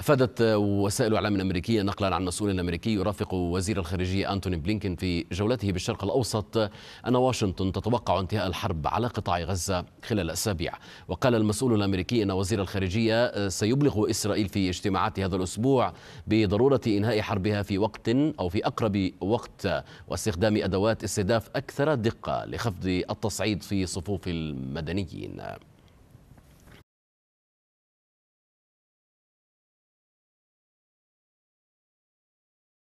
أفادت وسائل الإعلام الأمريكية نقلا عن مسؤول أمريكي يرافق وزير الخارجية أنتوني بلينكن في جولته بالشرق الأوسط أن واشنطن تتوقع انتهاء الحرب على قطاع غزة خلال أسابيع وقال المسؤول الأمريكي أن وزير الخارجية سيبلغ إسرائيل في اجتماعات هذا الأسبوع بضرورة إنهاء حربها في وقت أو في أقرب وقت واستخدام أدوات استهداف أكثر دقة لخفض التصعيد في صفوف المدنيين